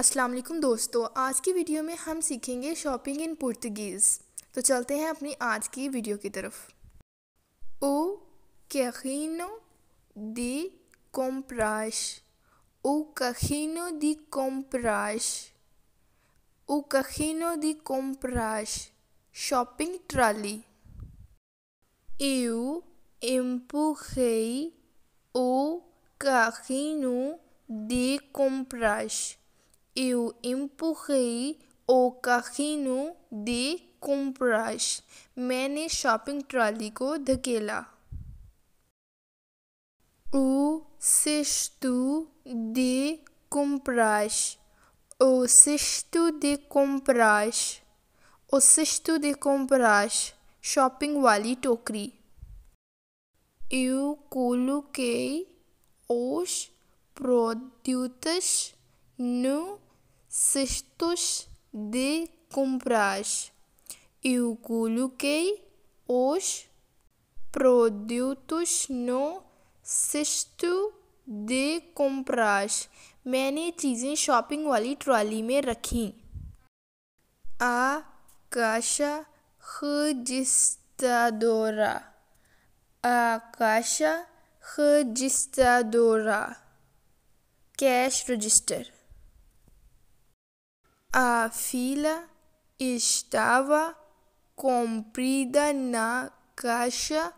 अस्सलाम वालेकुम दोस्तों आज की वीडियो में हम सीखेंगे शॉपिंग इन पुर्तगीज़ तो चलते हैं अपनी आज की वीडियो की तरफ ओ कैखीनो दी कोम्प्राश ओ कखीनो दी कोम्प्राश ओ कखीनो दी कोम्प्राश शॉपिंग ट्राली एयू एम्पुखई ओ कखीनो दी कोम्प्राश Eu empurrei o carrinho de compras. मैंने shopping trolley daquela. O cesto de compras. O cesto de compras. O cesto de compras. Shopping wali tokri. Eu coloquei os produtos no cestos de compras. Eu coloquei os produtos no cesto de compras. मैंने shopping shopping वाली me में A caixa registradora a caixa registradora cash register a fila estava comprida na caixa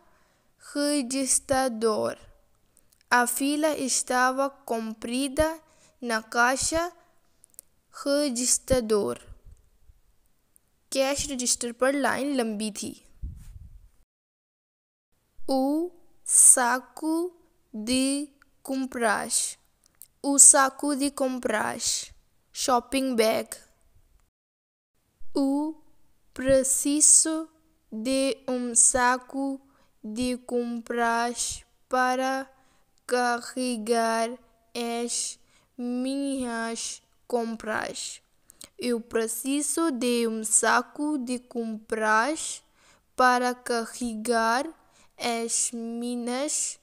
registrador. A fila estava comprida na caixa registrador. Cash register per line लंबी थी o saco de compras. O saco de compras. Shopping bag. o preço de um saco de compras para carregar as minhas compras. Eu preciso de um saco de compras para carregar as minhas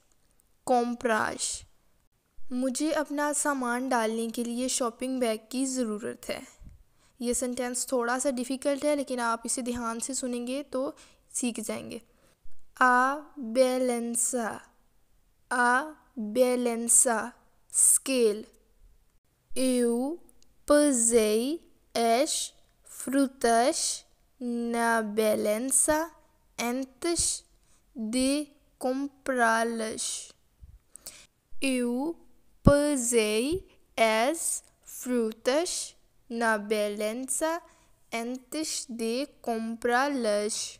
compras मुझे अपना सामान डालने के लिए shopping bag की ज़रूरत है ये सेंटेंस थोड़ा सा डिफ़िकल्ट है लेकिन आप इसे ध्यान से सुनेंगे तो सीख जाएंगे आ बेलेंसा आ बेलेंसा स्केल यू पजई एश फ्रुतश न बेलेंसा एंतश दे कुम्प्रालश यू पजई एस फ्रुतश na belença antes de comprá-las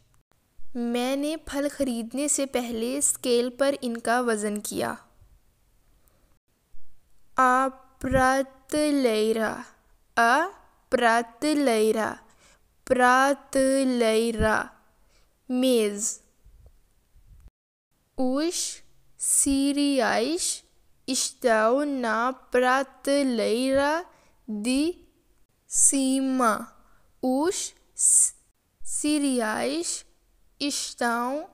मैंने फल खरीदने से पहले स्केल पर इनका वज़न किया लेरा प्रात लेरा मेज़ उश सीरियाइश इश्ताओ ना लेरा दी cima, os, cereais estão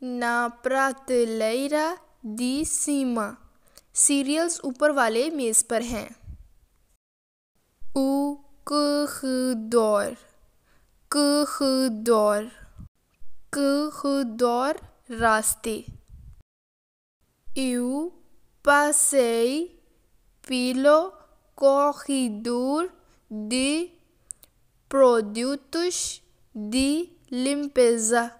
na prateleira de cima. Cereals ऊपर वाले मेज पर हैं उ कहदौर कहदौर कहदौर रास्ते eu passei pelo corredor de produtos de limpeza.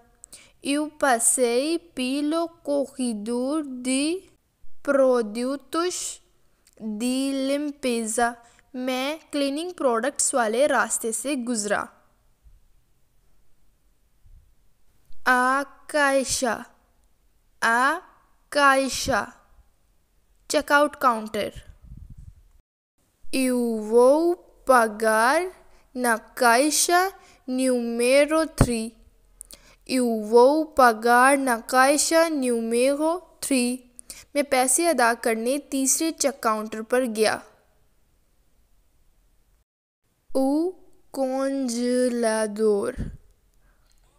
Eu passei pelo corredor de produtos de limpeza. मैं क्लीनिंग प्रोडक्ट्स वाले रास्ते से गुजरा आकाइशा आकाइशा checkout counter Eu vou pagar na caixa número 3. Eu vou pagar na caixa número 3. मैं पैसे अदा करने तीसरे चेक काउंटर पर गया O congelador.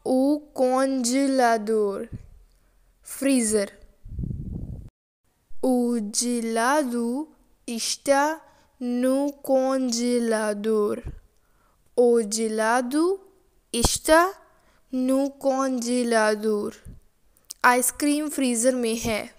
O congelador. Freezer. O gelado está no congelador. O gelado está no congelador. Ice cream freezer me hai.